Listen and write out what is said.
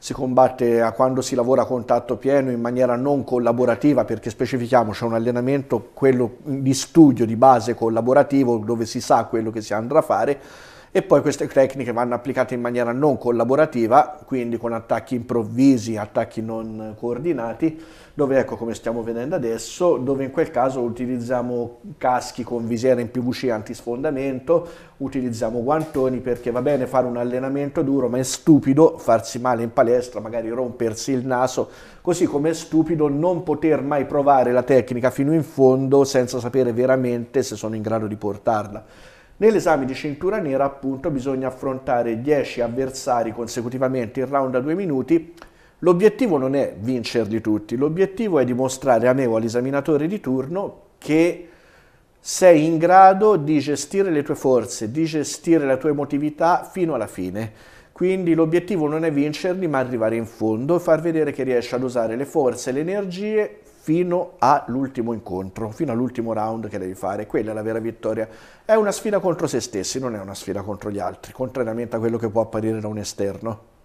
Si combatte a quando si lavora a contatto pieno in maniera non collaborativa perché specifichiamo c'è un allenamento, quello di studio di base collaborativo dove si sa quello che si andrà a fare e poi queste tecniche vanno applicate in maniera non collaborativa, quindi con attacchi improvvisi, attacchi non coordinati, dove ecco come stiamo vedendo adesso, dove in quel caso utilizziamo caschi con visiera in PVC antisfondamento, utilizziamo guantoni perché va bene fare un allenamento duro, ma è stupido farsi male in palestra, magari rompersi il naso, così come è stupido non poter mai provare la tecnica fino in fondo senza sapere veramente se sono in grado di portarla Nell'esame di cintura nera appunto bisogna affrontare 10 avversari consecutivamente in round a 2 minuti. L'obiettivo non è vincerli tutti, l'obiettivo è dimostrare a me o all'esaminatore di turno che sei in grado di gestire le tue forze, di gestire la tua emotività fino alla fine. Quindi l'obiettivo non è vincerli ma arrivare in fondo e far vedere che riesci ad usare le forze e le energie fino all'ultimo incontro, fino all'ultimo round che devi fare, quella è la vera vittoria. È una sfida contro se stessi, non è una sfida contro gli altri, contrariamente a quello che può apparire da un esterno.